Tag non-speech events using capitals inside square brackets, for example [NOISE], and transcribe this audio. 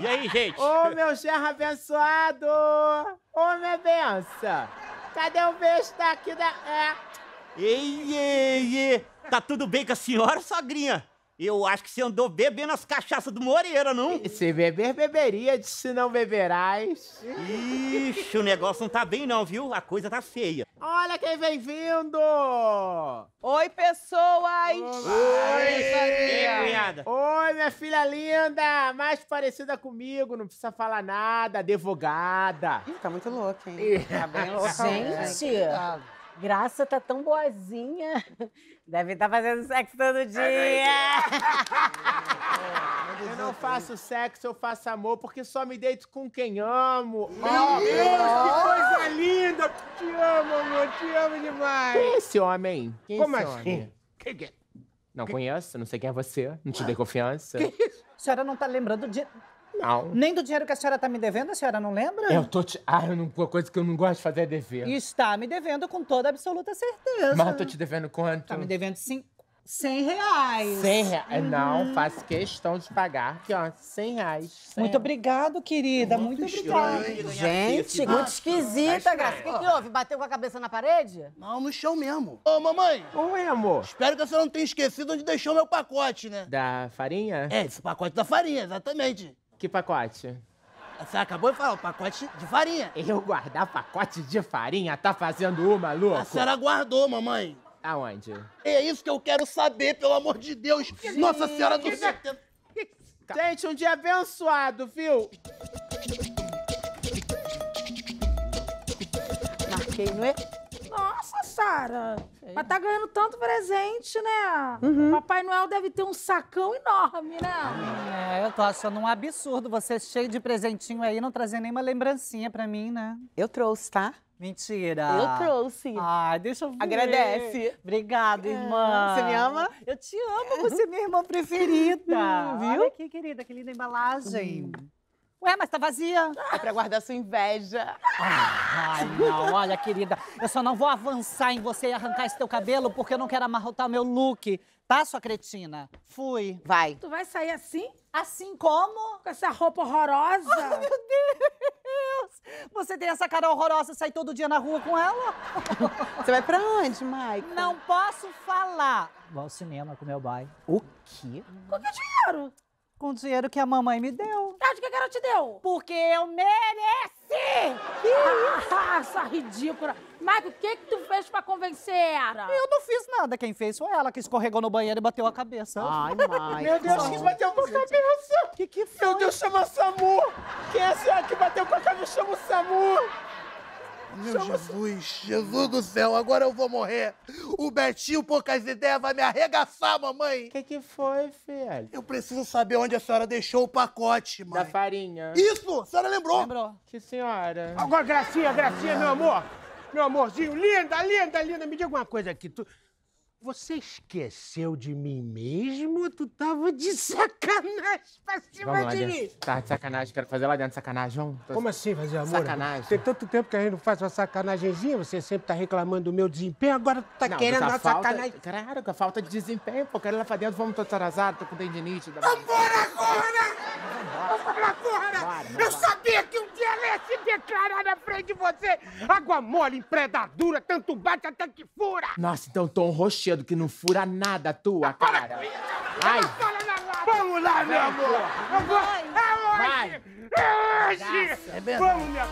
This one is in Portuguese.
E aí, gente? Ô, meu gerro abençoado! Ô, minha benção! Cadê o beijo daqui da... É. Ei, ei, ei! Tá tudo bem com a senhora, sogrinha? Eu acho que você andou bebendo as cachaças do Moreira, não? Se beber, beberia, se não beberás. Ixi, o negócio não tá bem não, viu? A coisa tá feia. Olha quem vem vindo! Oi, pessoas! Oi, Oi minha filha linda! Mais parecida comigo, não precisa falar nada, advogada. Ih, tá muito louca, hein? Tá bem louca. Gente! Né? Graça tá tão boazinha. [LAUGHS] Deve estar tá fazendo sexo todo dia. [LAUGHS] Eu não faço sexo, eu faço amor, porque só me deito com quem amo. Meu oh, Deus, que coisa linda! Te amo, amor, te amo demais. Quem é esse homem? Quem é Como esse assim? Homem? Quem é? Não conheço, não sei quem é você, não te dei ah. confiança. Que isso? A senhora não tá lembrando de não. Nem do dinheiro que a senhora tá me devendo, a senhora não lembra? Eu tô te. Ah, eu não... uma coisa que eu não gosto de fazer é dever. Está me devendo com toda absoluta certeza. Mas eu tô te devendo quanto? Tá me devendo cinco. cem reais. cem reais. Uhum. É, não, faço questão de pagar. Aqui, ó, cem reais. 100. Muito obrigado, querida. Muito, muito obrigada. Gente, muito esquisita, Graça. O que, que, houve? Bateu com a cabeça na parede? Não, no chão mesmo. Ô, mamãe. Oi, amor. Espero que a senhora não tenha esquecido onde deixou meu pacote, né? Da farinha? É, esse pacote da farinha, exatamente. Que pacote? Você acabou de falar, o pacote de farinha. Eu guardar pacote de farinha? Tá fazendo uma, louco? A senhora guardou, mamãe. Aonde? É isso que eu quero saber, pelo amor de Deus. Nossa Senhora do Céu. Gente, um dia abençoado, viu? Marquei, não é? Nossa, Sara! Mas tá ganhando tanto presente, né? Uhum. Papai Noel deve ter um sacão enorme, né? É, eu tô achando um absurdo você cheio de presentinho aí não trazer nenhuma lembrancinha pra mim, né? Eu trouxe, tá? Mentira. Eu trouxe. Ah, deixa eu ver. Agradece. Obrigada, é. irmã. Você me ama? Eu te amo, você é minha irmã preferida. Hum, viu? Olha aqui, querida, que linda embalagem. Hum. Ué, mas tá vazia. É pra guardar sua inveja. Ai, não, olha, querida, eu só não vou avançar em você e arrancar esse teu cabelo porque eu não quero amarrotar o meu look, tá, sua cretina? Fui. Vai. Tu vai sair assim? Assim como? Com essa roupa horrorosa. Oh, meu Deus! Você tem essa cara horrorosa e sai todo dia na rua com ela? Você vai pra onde, Mike? Não posso falar. Vou ao cinema com meu pai. O quê? o dinheiro. Com o dinheiro que a mamãe me deu. Tá, de que ela te deu? Porque eu mereci! Que isso? [LAUGHS] Essa ridícula! Mas o que que tu fez pra convencer ela? Eu não fiz nada. Quem fez foi ela, que escorregou no banheiro e bateu a cabeça. Ai, [LAUGHS] mãe. Meu Deus, que bateu com a cabeça! Que que foi? Meu Deus, chama o SAMU! Quem é essa é que bateu com a cabeça? Chama o SAMU! Ah, meu Jesus, Jesus do céu, agora eu vou morrer. O Betinho, poucas ideias, vai me arregaçar, mamãe. O que, que foi, filho? Eu preciso saber onde a senhora deixou o pacote, mãe. Da farinha. Isso, a senhora lembrou. Lembrou. Que senhora. Agora, Gracinha, Gracinha, meu amor. Meu amorzinho, linda, linda, linda. Me diga uma coisa aqui. Tu, você esqueceu de mim mesmo? Tu tava de sacanagem pra cima Vamos lá de mim! Tava Tá de sacanagem, quero fazer lá dentro sacanagem. Vamos. Tô... Como assim fazer amor? Sacanagem. Tem tanto tempo que a gente não faz uma sacanagemzinha, você sempre tá reclamando do meu desempenho, agora tu tá não, querendo uma falta... sacanagem. Claro, com a falta de desempenho, pô, quero ir lá pra dentro, vamos, tô atrasado, tô com tendinite. Vambora agora! sabia que um dia ela ia se declarar na frente de você. Água mole, empredadura, tanto bate até que fura. Nossa, então tô um Rochedo, que não fura nada a tua, cara. Ai. Vamos lá, meu amor. É hoje. É hoje. É Vamos, minha